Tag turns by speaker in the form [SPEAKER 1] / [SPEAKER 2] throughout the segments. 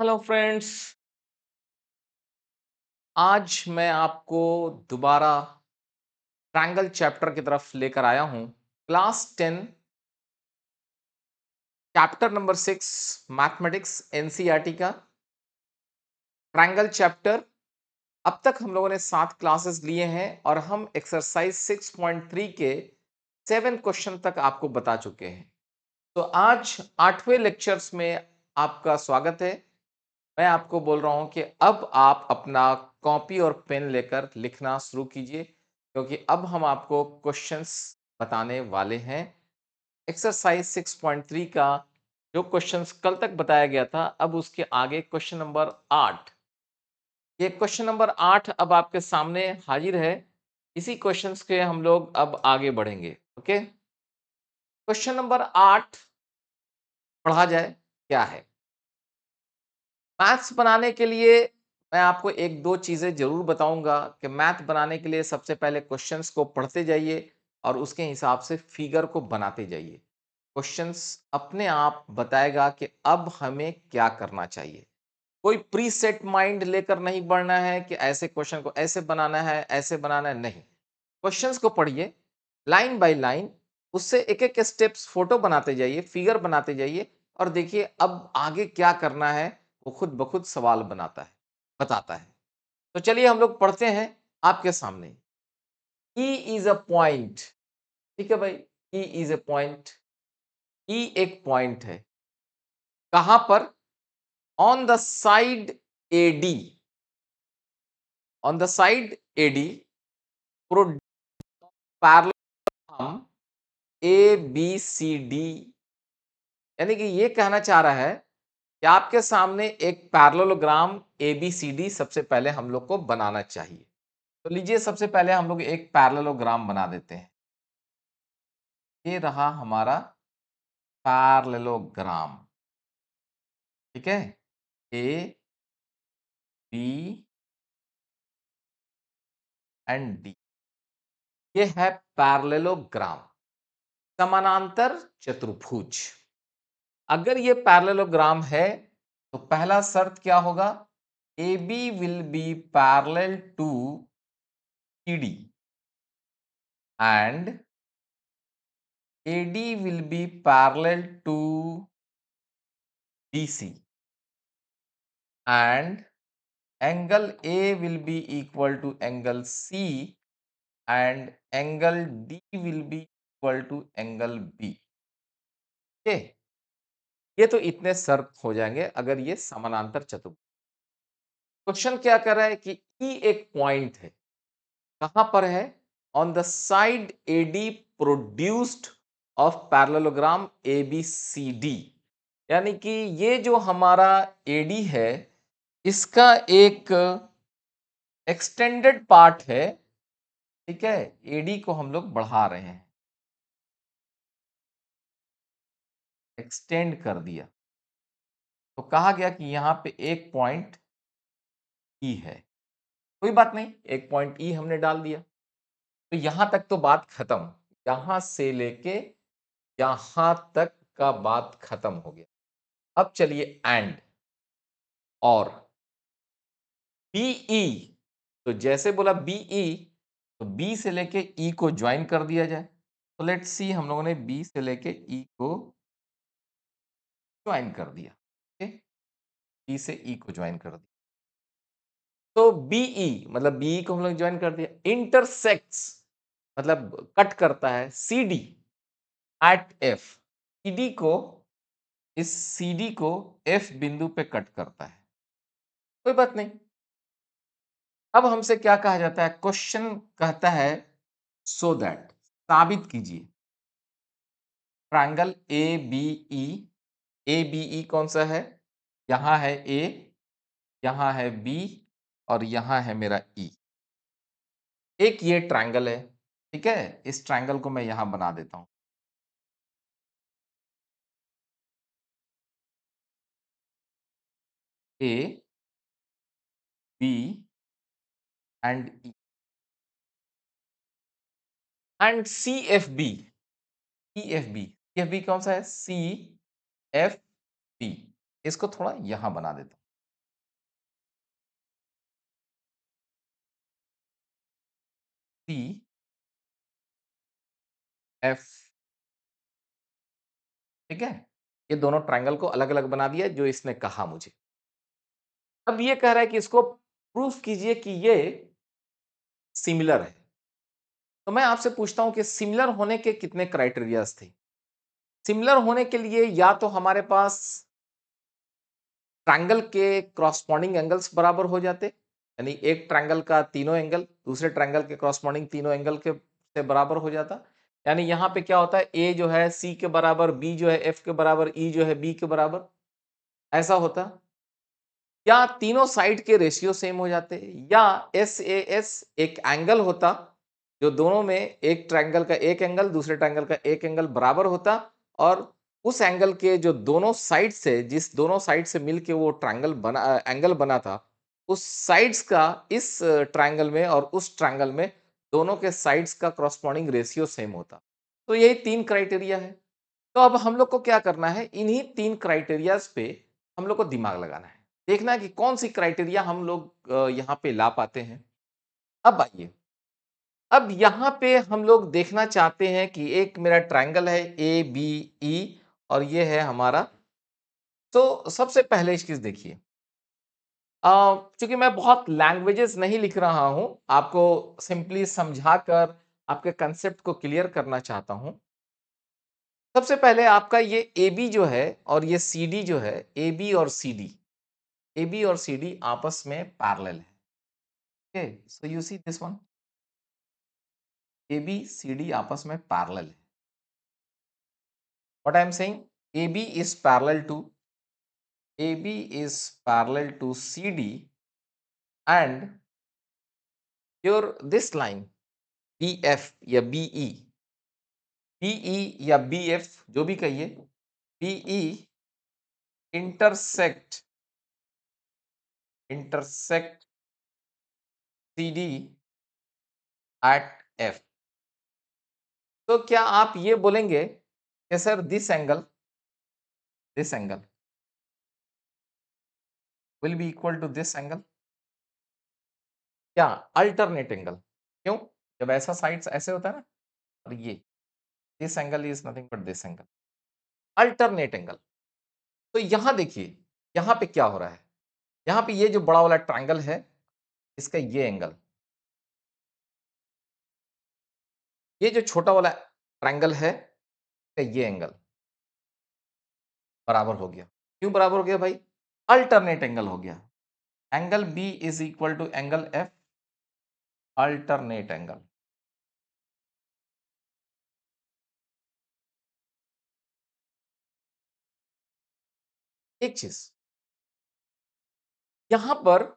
[SPEAKER 1] Hello friends आज मैं आपको दोबारा
[SPEAKER 2] ट्रायंगल चैप्टर की तरफ लेकर आया हूं class ten chapter number six mathematics NCERT का ट्रायंगल चैप्टर अब तक हम लोगों ने सात क्लासेस लिए हैं और हम एक्सरसाइज सिक्स पॉइंट थ्री के सेवन क्वेश्चन तक आपको बता चुके हैं तो आज आठवें लेक्चर्स में आपका स्वागत है मैं आपको बोल रहा हूँ कि अब आप अपना कॉपी और पेन लेकर लिखना शुरू कीजिए क्योंकि अब हम आपको क्वेश्चंस बताने वाले हैं एक्सरसाइज 6.3 का जो क्वेश्चंस कल तक बताया गया था अब उसके आगे क्वेश्चन नंबर आठ ये क्वेश्चन नंबर आठ अब आपके सामने हाजिर है इसी क्वेश्चंस के हम लोग अब आगे बढ़ेंगे ओके क्वेश्चन नंबर आठ पढ़ा जाए क्या है मैथ्स बनाने के लिए मैं आपको एक दो चीज़ें जरूर बताऊंगा कि मैथ बनाने के लिए सबसे पहले क्वेश्चंस को पढ़ते जाइए और उसके हिसाब से फिगर को बनाते जाइए क्वेश्चंस अपने आप बताएगा कि अब हमें क्या करना चाहिए कोई प्री सेट माइंड लेकर नहीं बढ़ना है कि ऐसे क्वेश्चन को ऐसे बनाना है ऐसे बनाना है नहीं क्वेश्चंस को पढ़िए लाइन बाय लाइन उससे एक एक स्टेप्स फोटो बनाते जाइए फिगर बनाते जाइए और देखिए अब आगे क्या करना है वो खुद ब खुद सवाल बनाता है बताता है तो चलिए हम लोग पढ़ते हैं आपके सामने ई इज अ पॉइंट ठीक है भाई ई इज अ पॉइंट ई एक
[SPEAKER 1] पॉइंट है कहां पर on the side A D on the side A D parallel A B C D
[SPEAKER 2] यानी कि ये कहना चाह रहा है कि आपके सामने एक parallelogram A B C D सबसे पहले हम लोग को बनाना चाहिए तो लीजिए सबसे पहले हम लोग एक पैरलोग्राम
[SPEAKER 1] बना देते हैं ये रहा हमारा पैरलोग्राम ठीक है ए बी एंड डी ये है पैरलेलोग्राम समानांतर चतुर्भुज
[SPEAKER 2] अगर ये पैरलोग्राम है तो पहला शर्त क्या होगा A
[SPEAKER 1] B will be parallel to C D and A D will be parallel to D C and angle A will be equal to angle C and
[SPEAKER 2] angle D will be equal to angle B ठीक ये तो इतने sir हो जाएंगे अगर ये समानांतर चतुर्भुज क्वेश्चन क्या कर रहा है कि ई e एक पॉइंट है कहां पर है on the side AD produced of parallelogram A B C D यानी कि ये जो हमारा एडी है इसका
[SPEAKER 1] एक एक्सटेंडेड पार्ट है ठीक है एडी को हम लोग बढ़ा रहे हैं एक्सटेंड कर दिया तो कहा गया कि यहां पे एक पॉइंट
[SPEAKER 2] ई e है कोई बात नहीं एक पॉइंट ई e हमने डाल दिया तो यहां तक तो बात खत्म यहां से लेके यहां तक का बात खत्म हो गया अब चलिए एंड और बीई e, तो जैसे बोला बीई तो बी से लेके ई को ज्वाइन कर दिया जाए तो लेट्स सी हम लोगों ने बी से लेके ई को
[SPEAKER 1] ज्वाइन कर दिया ओके बी से ई e को ज्वाइन कर दिया तो बी ई मतलब बीई को हम लोग ज्वाइन कर दिया इंटरसेक्ट
[SPEAKER 2] मतलब कट करता है C D at F C D को इस सी डी को एफ बिंदु पे कट करता है कोई बात नहीं अब हमसे क्या कहा जाता है क्वेश्चन कहता है सो so दैट साबित कीजिए triangle A B E A B E कौन सा है यहाँ है ए यहाँ है बी
[SPEAKER 1] और यहाँ है मेरा ई e. एक ये ट्रायंगल है ठीक है इस ट्रायंगल को मैं यहाँ बना देता हूँ A B and E and C F B E F B F B कौन सा है सी एफ पी इसको थोड़ा यहां बना देता हूं पी एफ ठीक है ये दोनों ट्रायंगल को अलग अलग बना दिया जो इसने कहा मुझे अब ये कह रहा है कि
[SPEAKER 2] इसको प्रूफ कीजिए कि ये सिमिलर है तो मैं आपसे पूछता हूं कि सिमिलर होने के कितने क्राइटेरियाज थे सिमिलर होने के लिए या तो हमारे पास ट्रैंगल के क्रॉसपॉन्डिंग एंगल्स बराबर हो जाते यानी एक ट्रैंगल का तीनों एंगल दूसरे ट्रैंगल के क्रॉसपॉन्डिंग तीनों एंगल के से बराबर हो जाता यानी यहाँ पे क्या होता है ए जो है सी के बराबर बी जो है एफ के बराबर ई e जो है बी के बराबर ऐसा होता या तीनों साइड के रेशियो सेम हो जाते या एस ए एस एक एंगल होता जो दोनों में एक ट्रायंगल का एक एंगल दूसरे ट्रायंगल का एक एंगल बराबर होता और उस एंगल के जो दोनों साइड से जिस दोनों साइड से मिल के वो ट्रायंगल बना एंगल बना था उस साइड्स का इस ट्रायंगल में और उस ट्रायंगल में दोनों के साइड्स का क्रॉसपॉन्डिंग रेशियो सेम होता तो यही तीन क्राइटेरिया है तो अब हम लोग को क्या करना है इन्हीं तीन क्राइटेरियाज पे हम लोग को दिमाग लगाना है देखना है कि कौन सी क्राइटेरिया हम लोग यहाँ पे ला पाते हैं अब आइए अब यहाँ पे हम लोग देखना चाहते हैं कि एक मेरा ट्राइंगल है ए बी ई और ये है हमारा तो सबसे पहले चीज देखिए चूंकि मैं बहुत लैंग्वेजेस नहीं लिख रहा हूँ आपको सिंपली समझा कर आपके कंसेप्ट को क्लियर करना चाहता हूँ सबसे पहले आपका ये ए बी जो है और ये सी डी जो है ए बी और सी डी ए बी और सी डी आपस में
[SPEAKER 1] पैरेलल है okay so you see this one A B C D आपस में पैरल है what I am saying A B
[SPEAKER 2] is parallel to A B is parallel to C D and your this line B F
[SPEAKER 1] या B E B E या B F जो भी कहिए B E intersect intersect C D at F तो क्या आप ये बोलेंगे कि sir this angle this angle will be equal to this angle क्या अल्टरनेट एंगल क्यों जब ऐसा साइड्स ऐसे होता है ना और ये this angle is nothing but this angle alternate angle तो यहां देखिए यहां पे क्या हो रहा है यहां पे ये जो बड़ा वाला ट्रायंगल है इसका ये एंगल ये जो छोटा वाला ट्रैंगल है ये एंगल
[SPEAKER 2] बराबर हो गया क्यों बराबर हो गया भाई अल्टरनेट एंगल हो गया angle B
[SPEAKER 1] is equal to angle F alternate angle एक चीज यहां पर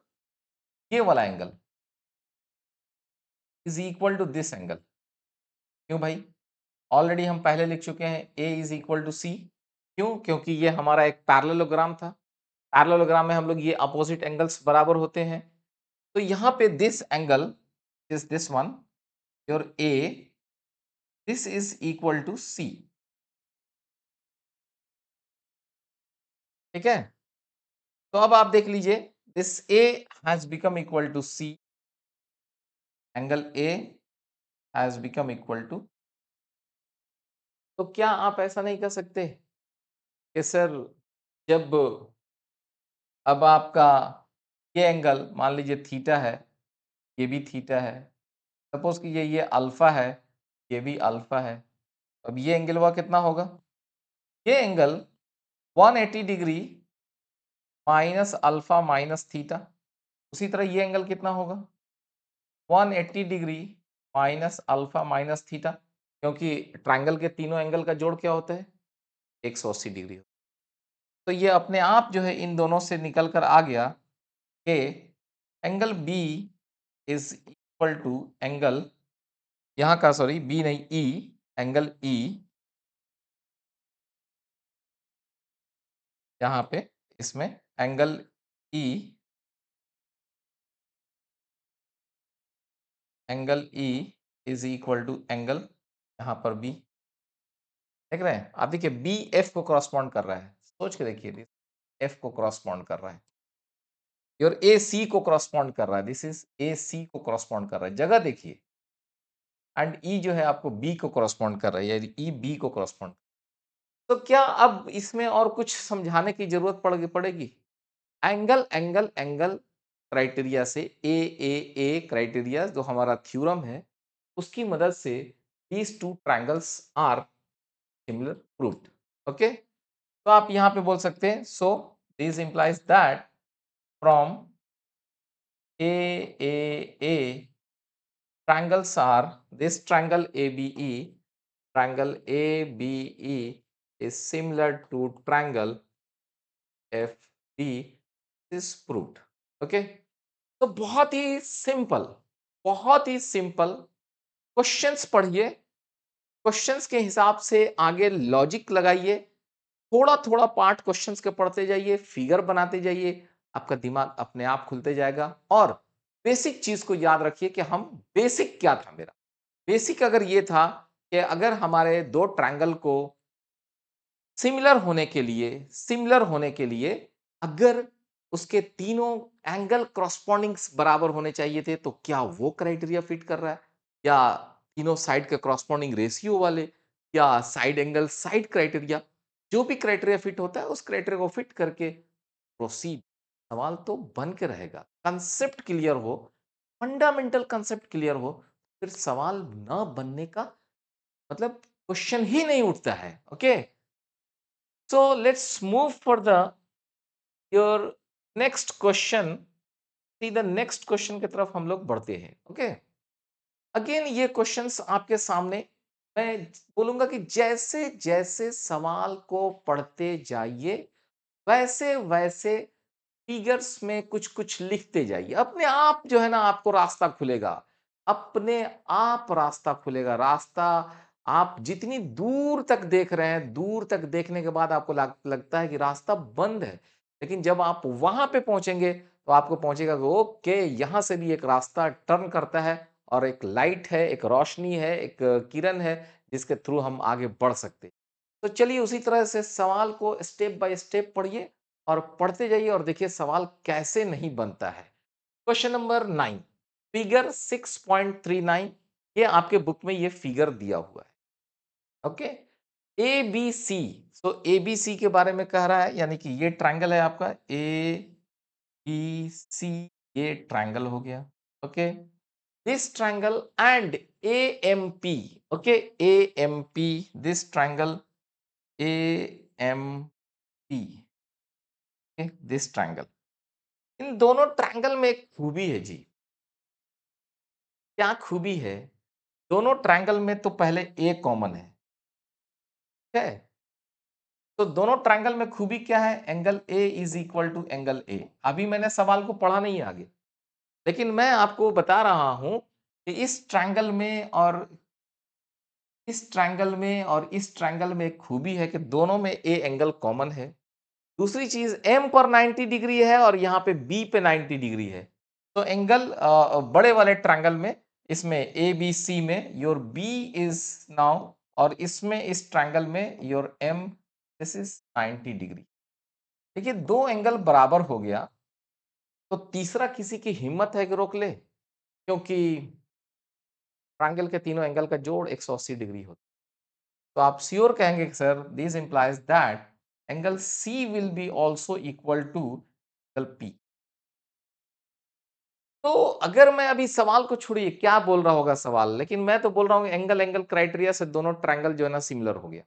[SPEAKER 1] ये वाला angle is equal to this angle क्यों भाई ऑलरेडी हम पहले लिख चुके हैं A is equal to C क्यों
[SPEAKER 2] क्योंकि ये हमारा एक पैरलोग्राम था पैरलोग्राम में हम लोग ये अपोजिट एंगल्स बराबर होते हैं
[SPEAKER 1] तो यहाँ पे this angle is this one your A this is equal to C ठीक है तो अब आप देख लीजिए this A has become equal to C angle A has become equal to तो क्या आप ऐसा नहीं कर सकते कि सर जब अब आपका ये एंगल
[SPEAKER 2] मान लीजिए थीटा है ये भी थीटा है सपोज कीजिए ये अल्फ़ा है ये भी अल्फ़ा है अब ये एंगल हुआ कितना होगा ये angle 180 degree minus alpha minus theta उसी तरह ये एंगल कितना होगा 180 degree minus alpha minus theta क्योंकि ट्रायंगल के तीनों एंगल का जोड़ क्या होता है एक सौ अस्सी डिग्री तो ये अपने आप जो है इन दोनों से निकल कर आ गया कि
[SPEAKER 1] angle B is equal to angle यहाँ का सॉरी बी नहीं E e, angle E e यहाँ पे इसमें angle E e angle E e is equal to angle यहाँ पर बी देख रहे हैं आप देखिए बी एफ को क्रॉसपॉन्ड कर रहा
[SPEAKER 2] है सोच के देखिए एफ को क्रॉसपॉन्ड कर रहा है और ए सी को क्रॉसपॉन्ड कर रहा है दिस इज ए सी को क्रॉसपॉन्ड कर रहा है जगह देखिए एंड ई e जो है आपको बी को क्रॉसपॉन्ड कर रहा है यानी ई e बी को क्रॉसपॉन्ड तो क्या अब इसमें और कुछ समझाने की जरूरत पड़ पड़ेगी एंगल एंगल एंगल क्राइटेरिया से ए ए ए क्राइटेरिया जो हमारा थ्योरम है उसकी मदद से these two triangles are similar proof okay तो आप यहाँ पे बोल सकते हैं so this implies that from A A A are this A B E triangle A B E is similar to triangle F D this proved. Okay तो बहुत ही सिंपल बहुत ही सिंपल क्वेश्चंस पढ़िए क्वेश्चंस के हिसाब से आगे लॉजिक लगाइए थोड़ा थोड़ा पार्ट क्वेश्चंस के पढ़ते जाइए फिगर बनाते जाइए आपका दिमाग अपने आप खुलते जाएगा और बेसिक चीज को याद रखिए कि हम बेसिक क्या था मेरा बेसिक अगर ये था कि अगर हमारे दो ट्रायंगल को सिमिलर होने के लिए सिमिलर होने के लिए अगर उसके तीनों एंगल क्रॉस्पॉन्डिंग्स बराबर होने चाहिए थे तो क्या वो क्राइटेरिया फिट कर रहा है या तीनों साइड के क्रॉसपॉन्डिंग रेशियो वाले या साइड एंगल साइड क्राइटेरिया जो भी क्राइटेरिया फिट होता है उस क्राइटेरिया को फिट करके प्रोसीड सवाल तो बन के रहेगा कंसेप्ट क्लियर हो फंडामेंटल कंसेप्ट क्लियर हो फिर सवाल न बनने का मतलब क्वेश्चन ही नहीं उठता है okay so let's move for the your next question सीधा नेक्स्ट क्वेश्चन की तरफ हम लोग बढ़ते हैं ओके अगेन ये क्वेश्चन आपके सामने मैं बोलूंगा कि जैसे जैसे सवाल को पढ़ते जाइए वैसे वैसे फिगर्स में कुछ कुछ लिखते जाइए अपने आप जो है ना आपको रास्ता खुलेगा अपने आप रास्ता खुलेगा रास्ता आप जितनी दूर तक देख रहे हैं दूर तक देखने के बाद आपको लग, लगता है कि रास्ता बंद है लेकिन जब आप वहां पे पहुंचेंगे तो आपको पहुंचेगा ओके यहां से भी एक रास्ता टर्न करता है और एक लाइट है एक रोशनी है एक किरण है जिसके थ्रू हम आगे बढ़ सकते तो चलिए उसी तरह से सवाल को स्टेप बाय स्टेप पढ़िए और पढ़ते जाइए और देखिए सवाल कैसे नहीं बनता है question number nine figure six point three nine ये आपके बुक में ये फिगर दिया हुआ है ओके ए बी सी तो ए बी सी के बारे में कह रहा है यानी कि ये ट्रायंगल है आपका ए बी सी ये ट्रायंगल हो गया okay this triangle and A M P okay A M P this triangle A M
[SPEAKER 1] P this triangle इन दोनों ट्रायंगल में एक खूबी है जी क्या खूबी है दोनों ट्रायंगल में तो पहले ए कॉमन है ठीक है तो दोनों ट्राइंगल
[SPEAKER 2] में खूबी क्या है angle A is equal to angle A अभी मैंने सवाल को पढ़ा नहीं आगे लेकिन मैं आपको बता रहा हूं कि इस ट्राइंगल में और इस ट्राइंगल में और इस ट्राइंगल में खूबी है कि दोनों में ए एंगल कॉमन है दूसरी चीज एम पर 90 डिग्री है और यहाँ पे बी पे 90 डिग्री है तो एंगल बड़े वाले ट्राइंगल में इसमें ए बी सी में योर बी इज नाउ और इसमें इस ट्राइंगल में your M this is 90 degree देखिए दो एंगल बराबर हो गया तो तीसरा किसी की हिम्मत है कि रोक ले क्योंकि ट्रायंगल के तीनों एंगल का जोड़ अस्सी डिग्री होता तो आप श्योर कहेंगे कि sir this implies that angle C will be also equal to angle P तो अगर मैं अभी सवाल को छोड़िए क्या बोल रहा होगा सवाल लेकिन मैं तो बोल रहा हूँ एंगल एंगल क्राइटेरिया से दोनों ट्रायंगल जो है ना सिमिलर हो गया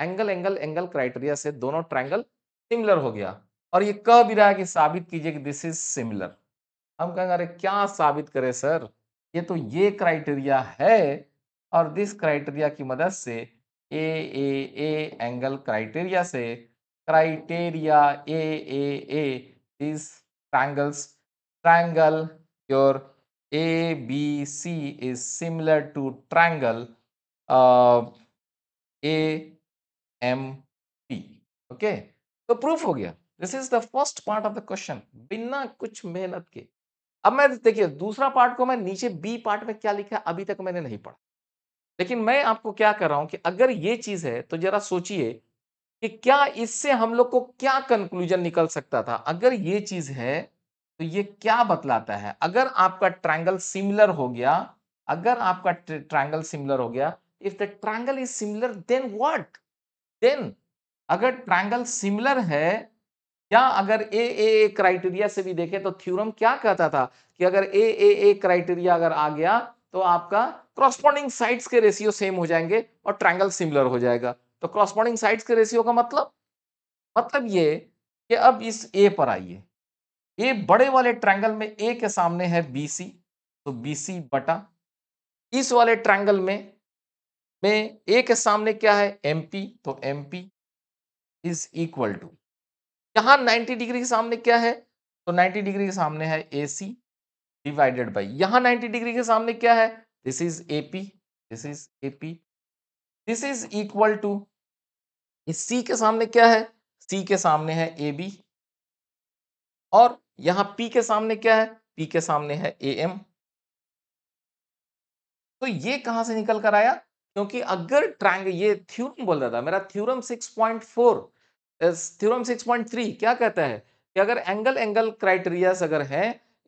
[SPEAKER 2] एंगल एंगल एंगल क्राइटेरिया से दोनों ट्राइंगल सिमिलर हो गया और ये कह भी रहा है कि साबित कीजिए कि दिस इज सिमिलर हम कहेंगे अरे क्या साबित करें सर ये तो ये क्राइटेरिया है और दिस क्राइटेरिया की मदद से A A A angle criteria से criteria A A A is triangles triangle your A B C is similar to triangle A M P okay तो प्रूफ हो गया this is the first part of the question बिना कुछ मेहनत के अब मैं देखिए दूसरा पार्ट को मैं नीचे बी पार्ट में क्या लिखा अभी तक मैंने नहीं पढ़ा लेकिन मैं आपको क्या कर रहा हूं कि अगर ये चीज है तो जरा सोचिए कि क्या इससे हम लोग को क्या कंक्लूजन निकल सकता था अगर ये चीज है तो ये क्या बतलाता है अगर आपका ट्रायंगल सिमिलर हो गया अगर आपका ट्रायंगल सिमिलर हो गया if the triangle is similar then what then अगर ट्रायंगल सिमिलर है या अगर ए ए ए क्राइटेरिया से भी देखें तो थ्योरम क्या कहता था कि अगर ए ए ए क्राइटेरिया अगर आ गया तो आपका क्रॉसपॉन्डिंग साइड्स के रेशियो सेम हो जाएंगे और ट्रायंगल सिमिलर हो जाएगा तो क्रॉसपॉन्डिंग साइड्स के रेशियो का मतलब मतलब ये कि अब इस ए पर आइए ए बड़े वाले ट्रायंगल में ए के सामने है बी सी तो बी सी बटा इस वाले ट्रायंगल में में ए के सामने क्या है एम पी तो M P is equal to यहां 90 डिग्री के सामने क्या है तो 90 डिग्री के सामने है ए सी डिवाइडेड बाई यहां 90 डिग्री के सामने क्या है this is A P this is A P this is equal to इस सी के सामने क्या है सी के सामने है ए बी और यहां पी के सामने क्या है पी के सामने है ए एम तो ये कहां से निकल कर आया क्योंकि अगर ट्रायंगल ये थ्यूरम बोल रहा था मेरा थ्यूरम 6.4 पॉइंट 6.3 क्या कहता है कि अगर एंगल एंगल क्राइटेरियाज अगर है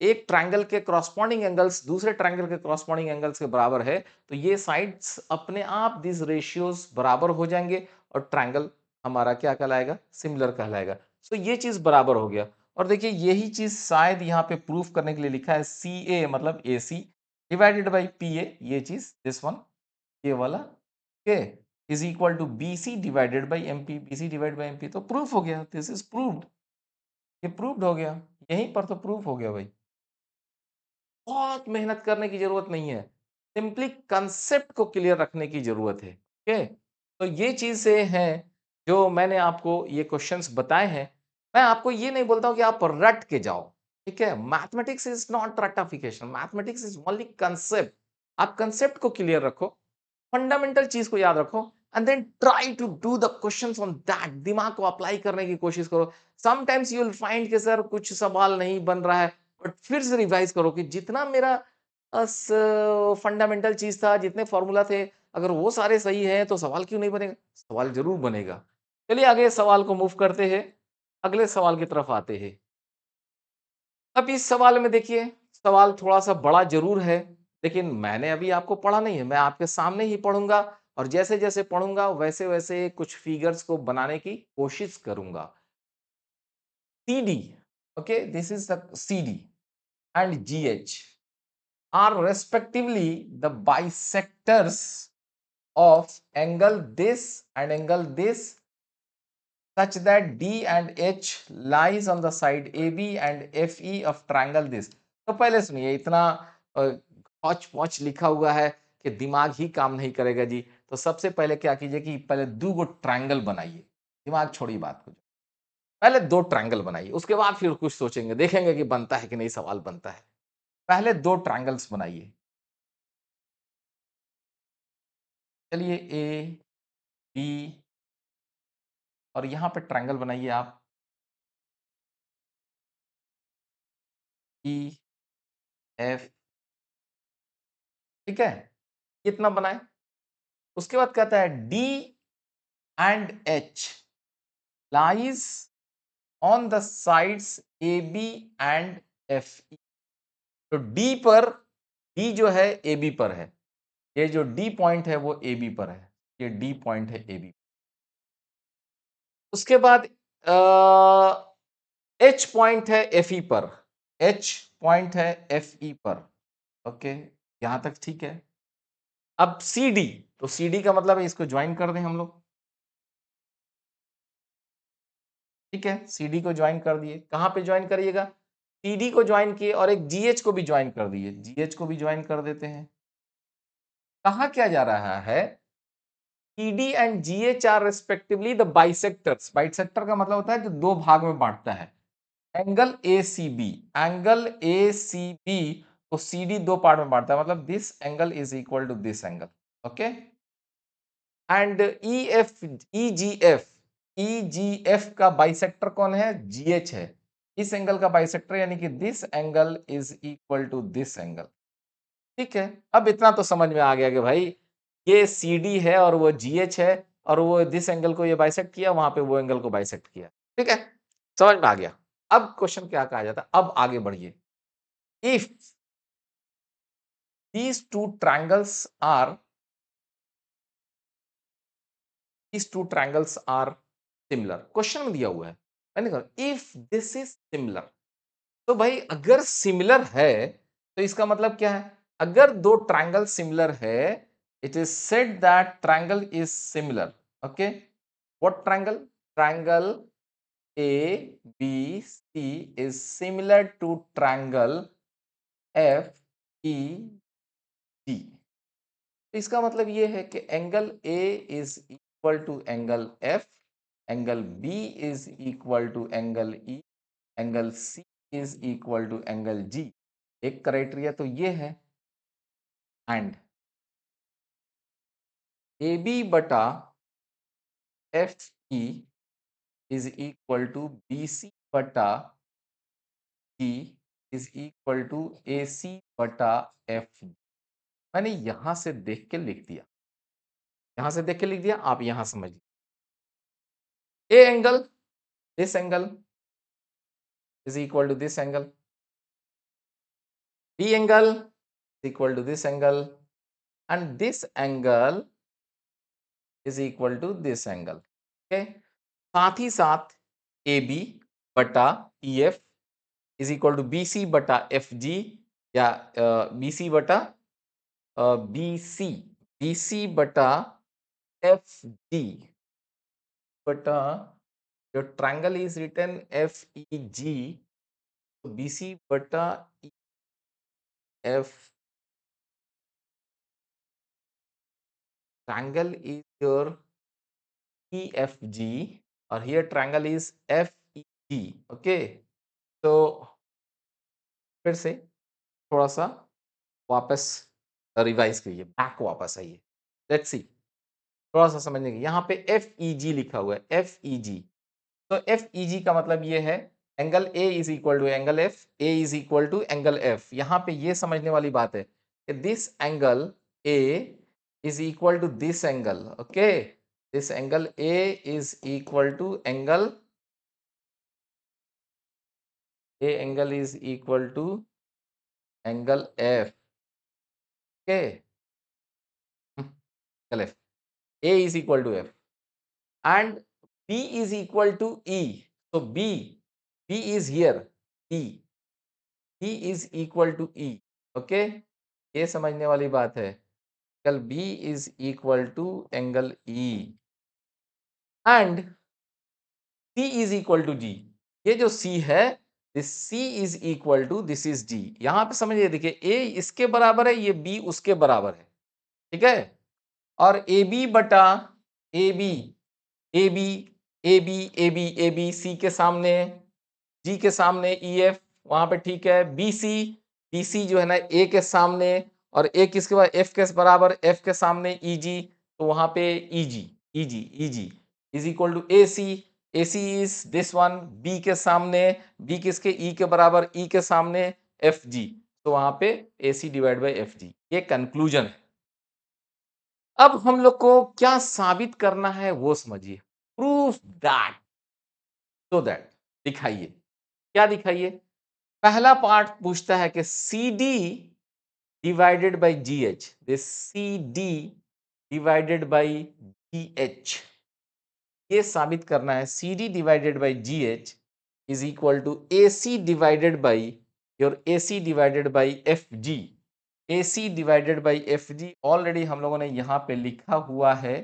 [SPEAKER 2] एक ट्रायंगल के क्रॉसपॉन्डिंग एंगल्स दूसरे ट्रायंगल के क्रॉसपॉन्डिंग एंगल्स के बराबर है तो ये साइड्स अपने आप दिस रेशियोज बराबर हो जाएंगे और ट्रायंगल हमारा क्या कहलाएगा सिमिलर कहलाएगा सो ये चीज़ बराबर हो गया और देखिए यही चीज़ शायद यहाँ पे प्रूफ करने के लिए लिखा है सी ए मतलब A C divided by P A ये चीज़ दिस वन ये वाला के is equal to B C divided by M P B C divide by M P तो प्रूफ हो गया दिस इज प्रूव्ड ये प्रूव्ड हो गया यहीं पर तो प्रूफ हो गया भाई बहुत मेहनत करने की जरूरत नहीं है सिंपली कंसेप्ट को क्लियर रखने की जरूरत है ओके तो ये चीज़ें हैं जो मैंने आपको ये क्वेश्चन बताए हैं मैं आपको ये नहीं बोलता हूँ कि आप रट के जाओ ठीक है मैथमेटिक्स इज नॉट रटाफिकेशन मैथमेटिक्स इज ओनली कंसेप्ट आप कंसेप्ट को क्लियर रखो फंडामेंटल चीज को याद रखो and then try to do the question on that दिमाग को अप्लाई करने की कोशिश करो समटाइम्स यू विल फाइंड के सर कुछ सवाल नहीं बन रहा है बट फिर से रिवाइज करो कि जितना मेरा फंडामेंटल चीज था जितने फॉर्मूला थे अगर वो सारे सही हैं तो सवाल क्यों नहीं बनेगा सवाल जरूर बनेगा चलिए आगे सवाल को मूव करते हैं अगले सवाल की तरफ आते हैं अब इस सवाल में देखिए सवाल थोड़ा सा बड़ा जरूर है लेकिन मैंने अभी आपको पढ़ा नहीं है मैं आपके सामने ही पढ़ूंगा और जैसे जैसे पढ़ूंगा वैसे वैसे कुछ फिगर्स को बनाने की कोशिश करूंगा C D okay this is C D and G H are respectively the bisectors this and angle this such that D and H lies on the side A B and F E of triangle this तो पहले सुनिए इतना Hooch watch लिखा हुआ है कि दिमाग ही काम नहीं करेगा जी तो सबसे पहले क्या कीजिए कि पहले दो गो ट्रायंगल बनाइए दिमाग छोड़िए बात को पहले दो ट्रायंगल बनाइए उसके बाद फिर कुछ सोचेंगे देखेंगे कि बनता है कि नहीं सवाल
[SPEAKER 1] बनता है पहले दो ट्रायंगल्स बनाइए चलिए ए बी और यहां पे ट्रायंगल बनाइए आप ई एफ ठीक है कितना बनाए उसके बाद कहता है D and H
[SPEAKER 2] lies on the sides A B and F E तो डी पर डी जो है ए बी पर है ये जो डी पॉइंट है वो ए बी पर है ये डी पॉइंट है ए बी उसके बाद एच पॉइंट है एफ ई e पर एच पॉइंट है एफ ई e पर ओके यहां तक ठीक है अब सी डी तो सी डी का मतलब है इसको ज्वाइन कर दें हम लोग ठीक है सी डी को ज्वाइन कर दिए कहां पे ज्वाइन करिएगा टी डी को ज्वाइन किए और एक जी एच को भी ज्वाइन कर दिए जी एच को भी ज्वाइन कर देते हैं कहा क्या जा रहा है ED and GH are respectively the bisector bisector का मतलब होता है जो दो भाग में बांटता है एंगल ACB एंगल ACB तो सी डी दो पार्ट में बांटता है मतलब this angle is equal to this angle okay and E F E G F E G F का बाइसेक्टर कौन है जी एच है इस एंगल का बाइसेक्टर यानी कि this angle is equal to this angle ठीक है अब इतना तो समझ में आ गया कि भाई ये सी डी है और वो जी एच है और वो दिस एंगल को ये बाइसेक्ट किया वहां पे वो एंगल को बाइसेक्ट किया ठीक है समझ में आ गया अब क्वेश्चन क्या कहा जाता है अब आगे बढ़िए
[SPEAKER 1] if these two triangles are these two triangles are similar question में दिया हुआ है मैंने कहा इफ दिस इज सिमिलर तो भाई अगर सिमिलर
[SPEAKER 2] है तो इसका मतलब क्या है अगर दो ट्रायंगल सिमिलर है it is said that triangle is similar okay what triangle triangle A B C is similar to triangle F E D तो इसका मतलब ये है कि angle A is equal to angle F angle B is equal to angle E angle C is equal to angle G
[SPEAKER 1] एक criteria तो ये है एंड ए बी बटा F E is equal to B C बटा E is equal
[SPEAKER 2] to A C बटा F मैंने यहां से देख के लिख दिया
[SPEAKER 1] यहां से देख के लिख दिया आप यहां समझिए A angle this angle is equal to this angle B angle is equal to this angle and this angle
[SPEAKER 2] is equal to this angle
[SPEAKER 1] okay
[SPEAKER 2] साथ ही साथ ए बी बटा E F is equal to B C बटा F जी या B C बटा B C B C बटा F D बटा
[SPEAKER 1] जो triangle is written F E G B C बटा एफ एफ जी और here or
[SPEAKER 2] is F E G okay तो फिर से थोड़ा सा वापस रिवाइज करिए बैक वापस आइए लेट्स सी थोड़ा सा समझने के यहाँ पे एफ ई जी लिखा हुआ है एफ ई जी तो एफ ई जी का मतलब ये है angle A is equal to angle F A is equal to angle F यहाँ पे ये समझने वाली बात है कि this angle A is equal to this angle okay this angle A is equal to angle
[SPEAKER 1] A angle is equal to angle F के चल A is equal to F and B is equal to E तो B B is here E E is
[SPEAKER 2] equal to E okay ये समझने वाली बात है कल B is equal to angle E and C is equal to G ये जो C है this C is equal to this is D यहां पे समझिए देखिए ए इसके बराबर है ये बी उसके बराबर है ठीक है और ए बी बटा A B A B A B A B A B C के सामने जी के सामने ई e, एफ वहां पे ठीक है बी सी बी सी जो है ना ए के सामने और ए किसके बाद एफ के बराबर एफ के सामने ई e जी तो वहां पे E G E G E G is equal to A C A C is this one B के सामने बी किसके ई e के बराबर ई e के सामने एफ जी तो वहां पे A C divide by F G ये कंक्लूजन है अब हम लोग को क्या साबित करना है वो समझिए प्रूफ दैट सो दैट दिखाइए क्या दिखाइए पहला पार्ट पूछता है कि C D divided by G H this C D divided by G H ये साबित करना है C D divided by G H is equal to A C divided by your A C divided by F G A C divided by F G already हम लोगों ने यहाँ पे लिखा हुआ है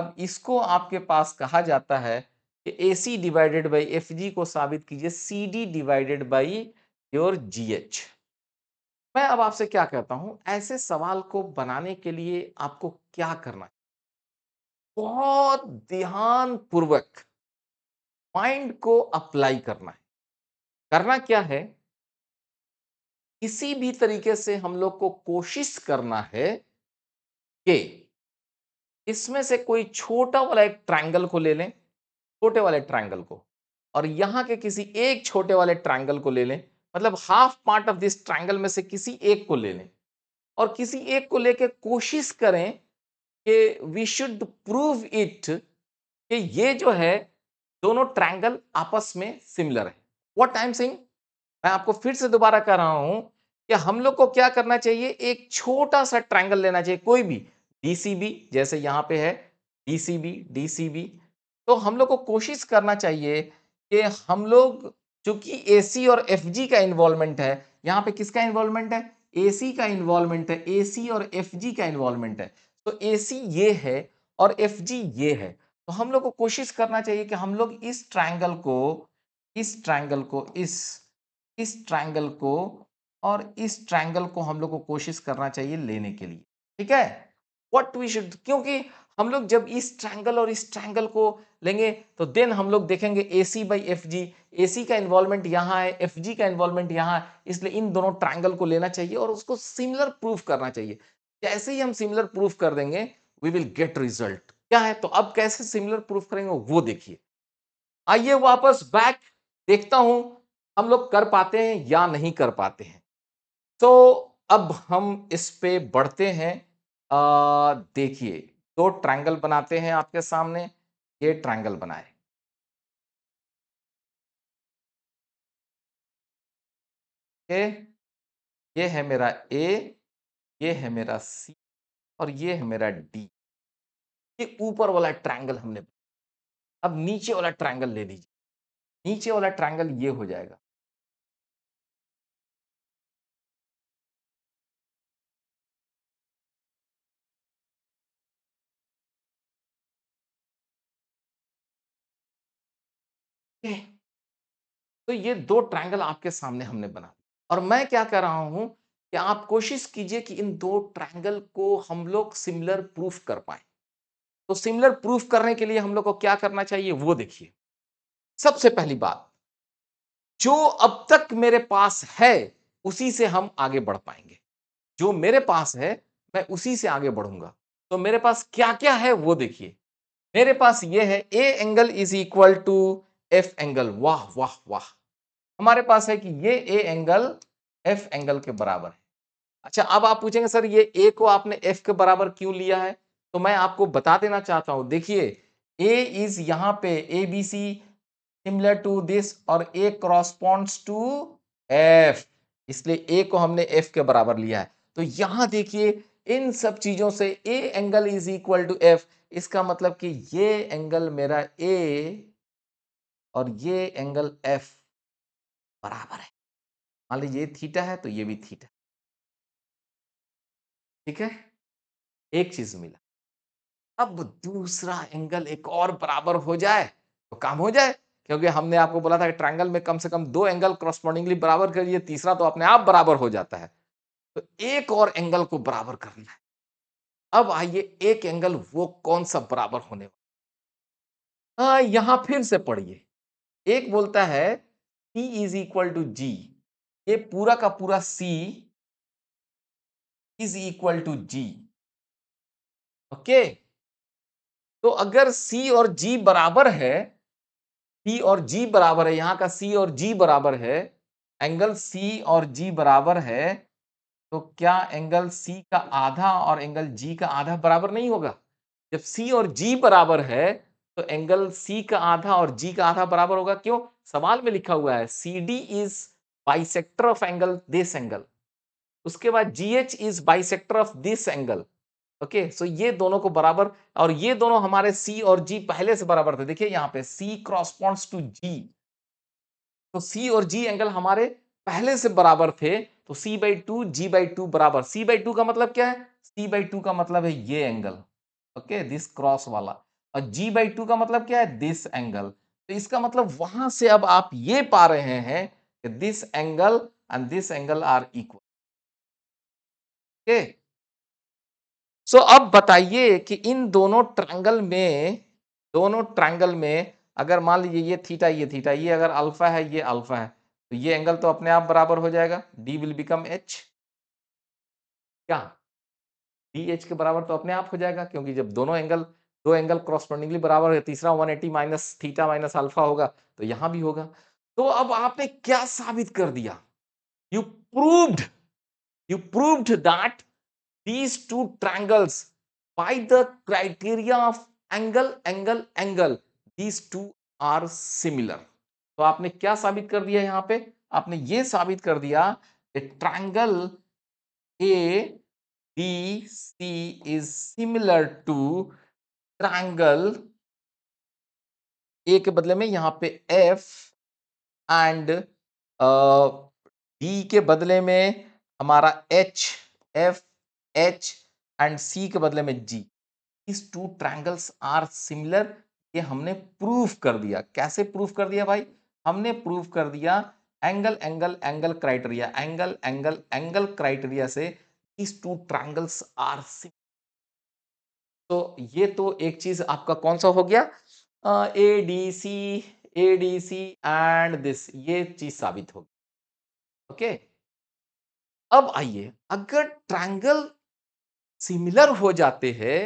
[SPEAKER 2] अब इसको आपके पास कहा जाता है कि A C divided by F G को साबित कीजिए C D divided by your G H मैं अब आपसे क्या कहता हूँ ऐसे सवाल को बनाने के लिए आपको
[SPEAKER 1] क्या करना बहुत ध्यान पूर्वक माइंड को अप्लाई करना है करना क्या है
[SPEAKER 2] किसी भी तरीके से हम लोग को कोशिश करना है कि इसमें से कोई छोटा वाला एक ट्रायंगल को ले लें छोटे वाले ट्रायंगल को और यहां के किसी एक छोटे वाले ट्रायंगल को ले लें मतलब half part of this triangle में से किसी एक को ले लें और किसी एक को लेके कोशिश करें कि वी शुड प्रूव इट कि ये जो है दोनों ट्रायंगल आपस में सिमिलर है व्हाट टाइम सिंह मैं आपको फिर से दोबारा कह रहा हूं कि हम लोग को क्या करना चाहिए एक छोटा सा ट्रायंगल लेना चाहिए कोई भी डीसीबी जैसे यहाँ पे है डीसीबी डीसीबी तो हम लोग को कोशिश करना चाहिए कि हम लोग चूंकि सी और जी का इन्वॉल्वमेंट है यहाँ पे किसका इन्वॉल्वमेंट है सी का इन्वॉल्वमेंट है सी और जी का इन्वॉल्वमेंट है तो ए सी ये है और एफ जी ये है तो हम लोग को कोशिश करना चाहिए कि हम लोग इस ट्राइंगल को इस ट्राइंगल को इस इस ट्राइंगल को और इस ट्राइंगल को हम लोग को कोशिश करना चाहिए लेने के लिए ठीक है वट वी शुड क्योंकि हम लोग जब इस ट्राइंगल और इस ट्राइंगल को लेंगे तो देन हम लोग देखेंगे ए C by F G A सी का इन्वॉल्वमेंट यहाँ है एफ जी का इन्वॉल्वमेंट यहाँ है इसलिए इन दोनों ट्राइंगल को लेना चाहिए और उसको सिमिलर प्रूफ करना चाहिए जैसे ही हम सिमिलर प्रूफ कर देंगे वी विल गेट रिजल्ट क्या है तो अब कैसे सिमिलर प्रूफ करेंगे वो देखिए आइए वापस बैक देखता हूं हम लोग कर पाते हैं या नहीं कर पाते हैं तो अब हम इस पे बढ़ते हैं
[SPEAKER 1] देखिए दो तो ट्रायंगल बनाते हैं आपके सामने ये ट्रायंगल बनाए ये है मेरा ए ये है मेरा सी और ये है मेरा डी ये ऊपर वाला ट्रायंगल हमने अब नीचे वाला ट्रायंगल ले लीजिए नीचे वाला ट्रायंगल ये हो जाएगा तो ये दो ट्रायंगल आपके सामने हमने बना और मैं क्या
[SPEAKER 2] कह रहा हूं कि आप कोशिश कीजिए कि इन दो ट्रायंगल को हम लोग सिमिलर प्रूफ कर पाए तो सिमिलर प्रूफ करने के लिए हम लोग को क्या करना चाहिए वो देखिए सबसे पहली बात जो अब तक मेरे पास है उसी से हम आगे बढ़ पाएंगे जो मेरे पास है मैं उसी से आगे बढ़ूंगा तो मेरे पास क्या क्या है वो देखिए मेरे पास ये है A angle is equal to F angle वाह वाह वाह हमारे पास है कि ये ए एंगल एफ एंगल के बराबर है अच्छा अब आप पूछेंगे सर ये ए को आपने एफ के बराबर क्यों लिया है तो मैं आपको बता देना चाहता हूं देखिए ए इज यहां पे A B C similar to this और ए क्रॉसपॉन्ड्स टू एफ इसलिए ए को हमने एफ के बराबर लिया है तो यहां देखिए इन सब चीजों से A angle is equal to F इसका मतलब कि ये एंगल मेरा ए
[SPEAKER 1] और ये एंगल एफ बराबर मान लीजिए ये थीटा है तो ये भी थीटा ठीक है एक चीज मिला अब दूसरा एंगल एक और बराबर हो जाए तो काम हो जाए
[SPEAKER 2] क्योंकि हमने आपको बोला था कि ट्रायंगल में कम से कम दो एंगल क्रॉस्पॉन्डिंगली बराबर करिए तीसरा तो अपने आप बराबर हो जाता है तो एक और एंगल को बराबर करना है अब आइए एक एंगल वो कौन सा बराबर होने वाला हाँ, यहां फिर से पढ़िए
[SPEAKER 1] एक बोलता है T is equal to G ये पूरा का पूरा C is equal to G okay तो अगर C और G बराबर है
[SPEAKER 2] सी और G बराबर है यहां का C और G बराबर है एंगल C और G बराबर है तो क्या एंगल C का आधा और एंगल G का आधा बराबर नहीं होगा जब C और G बराबर है तो एंगल C का आधा और G का आधा बराबर होगा क्यों सवाल में लिखा हुआ है C D is bisector of angle this angle उसके बाद G H is bisector of this angle okay so ये दोनों को बराबर और ये दोनों हमारे सी और जी पहले से बराबर थे देखिए यहां पे सी क्रॉसपॉन्ड्स टू जी तो सी और जी एंगल हमारे पहले से बराबर थे तो C by two G by two बराबर सी बाई टू का मतलब क्या है सी बाई टू का मतलब है ये एंगल ओके दिस क्रॉस वाला और जी बाई टू का मतलब क्या है दिस एंगल तो इसका मतलब वहां से अब आप ये पा रहे हैं this angle and this angle are equal okay so अब बताइए कि इन दोनों ट्रायंगल में दोनों ट्रायंगल में अगर मान लीजिए ये थीटा ये थीटा ये अगर अल्फा है ये अल्फा है तो ये एंगल तो अपने आप बराबर हो जाएगा डी विल बिकम एच क्या डी एच के बराबर तो अपने आप हो जाएगा क्योंकि जब दोनों एंगल दो एंगल कॉरस्पॉन्डिंगली बराबर है तीसरा 180 माइनस थीटा माइनस अल्फा होगा तो यहां भी होगा तो अब आपने क्या साबित कर दिया you proved you proved that these two triangles by the criteria of angle angle angle these two are similar तो आपने क्या साबित कर दिया यहां पे आपने ये साबित कर दिया triangle A B C is similar to triangle A के बदले में यहां पे एफ एंड डी uh, के बदले में हमारा H F H and C के बदले में जी इस टू ट्रायंगल्स आर सिमिलर ये हमने प्रूफ कर दिया कैसे प्रूफ कर दिया भाई हमने प्रूफ कर दिया angle angle angle criteria angle angle angle criteria से इस टू ट्रायंगल्स आर सिमिलर तो ये तो एक चीज आपका कौन सा हो गया A D C A D C and this ये चीज साबित होगी ओके अब आइए अगर ट्रायंगल सिमिलर हो जाते हैं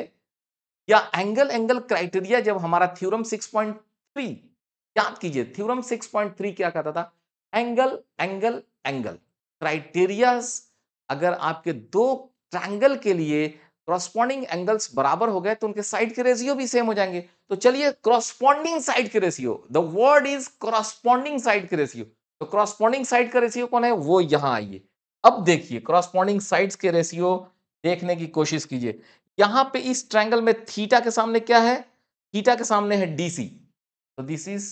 [SPEAKER 2] या एंगल एंगल क्राइटेरिया जब हमारा थ्योरम 6.3 याद कीजिए थ्योरम 6.3 क्या कहता था एंगल एंगल एंगल क्राइटेरिया अगर आपके दो ट्रायंगल के लिए क्रॉस्पॉन्डिंग एंगल्स बराबर हो गए तो उनके साइड के रेशियो भी सेम हो जाएंगे तो चलिए क्रॉस्पॉन्डिंग साइड के ratio the word is corresponding side के रेशियो तो क्रॉस्पॉन्डिंग साइड का रेशियो कौन है वो यहां आइए अब देखिए क्रॉस्पॉन्डिंग साइड के रेशियो देखने की कोशिश कीजिए यहां पे इस ट्रैंगल में थीटा के सामने क्या है थीटा के सामने है डीसी तो दिस इज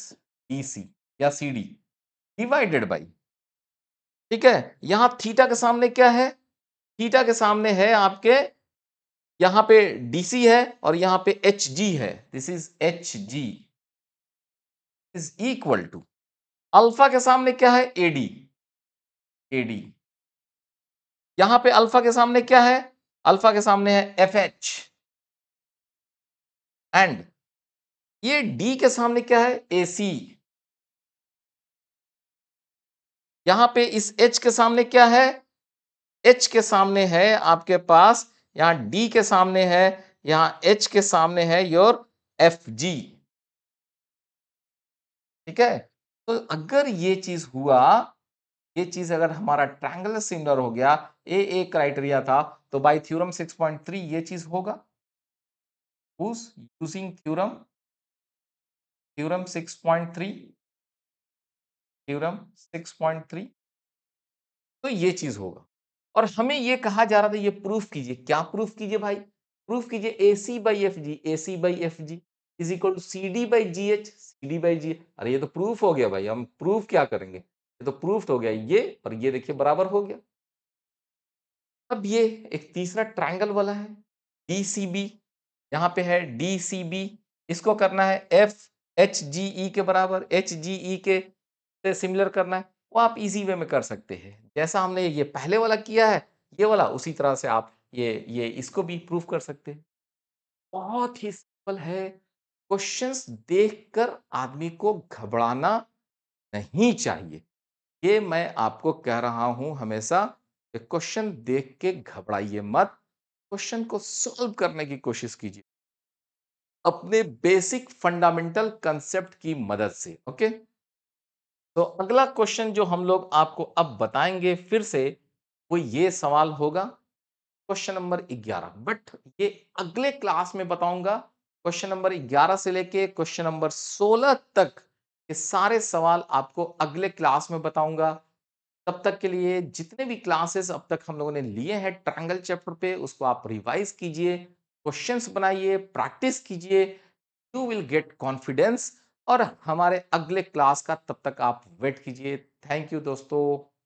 [SPEAKER 2] डीसी या सी डी डिवाइडेड बाई ठीक है यहां थीटा के सामने क्या है थीटा के सामने है आपके यहां पे डीसी है और यहां पे एच जी है this is H G is equal to alpha के सामने क्या है एडी एडी यहां पे अल्फा के सामने क्या है अल्फा के सामने है एफ एच
[SPEAKER 1] एंड ये डी के सामने क्या है ए सी यहां पे इस एच के सामने क्या है
[SPEAKER 2] एच के सामने है आपके पास यहां डी के सामने है यहां एच के सामने है योर एफ जी ठीक है तो अगर ये चीज हुआ ये चीज अगर हमारा ट्रैंगुलर सिमिलर हो गया ए ए क्राइटेरिया था तो बाय थ्योरम 6.3 ये चीज होगा
[SPEAKER 1] उस यूजिंग थ्योरम थ्योरम 6.3 थ्योरम 6.3 तो ये चीज
[SPEAKER 2] होगा और हमें ये कहा जा रहा था ये प्रूफ कीजिए क्या प्रूफ कीजिए भाई प्रूफ कीजिए A C by F G A C by F G is equal to C D by G H C D by G अरे ये तो प्रूफ हो गया भाई हम प्रूफ क्या करेंगे ये तो प्रूफ तो हो गया ये और ये देखिए बराबर हो गया अब ये एक तीसरा ट्राइंगल वाला है डी सी बी यहाँ पे है डी सी बी इसको करना है एफ एच जी ई के बराबर एच जी ई के सिमिलर करना है वो आप इजी वे में कर सकते हैं जैसा हमने ये पहले वाला किया है ये वाला उसी तरह से आप ये ये इसको भी प्रूफ कर सकते हैं बहुत ही सिंपल है क्वेश्चंस देखकर आदमी को घबराना नहीं चाहिए ये मैं आपको कह रहा हूं हमेशा कि क्वेश्चन देख के घबराइए मत क्वेश्चन को सॉल्व करने की कोशिश कीजिए अपने बेसिक फंडामेंटल कंसेप्ट की मदद से ओके तो अगला क्वेश्चन जो हम लोग आपको अब बताएंगे फिर से वो ये सवाल होगा क्वेश्चन नंबर 11 बट ये अगले क्लास में बताऊंगा क्वेश्चन नंबर 11 से लेके क्वेश्चन नंबर 16 तक ये सारे सवाल आपको अगले क्लास में बताऊंगा तब तक के लिए जितने भी क्लासेस अब तक हम लोगों ने लिए हैं ट्रायंगल चैप्टर पे उसको आप रिवाइज कीजिए क्वेश्चंस बनाइए प्रैक्टिस कीजिए यू विल गेट कॉन्फिडेंस और हमारे अगले
[SPEAKER 1] क्लास का तब तक आप वेट कीजिए थैंक यू दोस्तों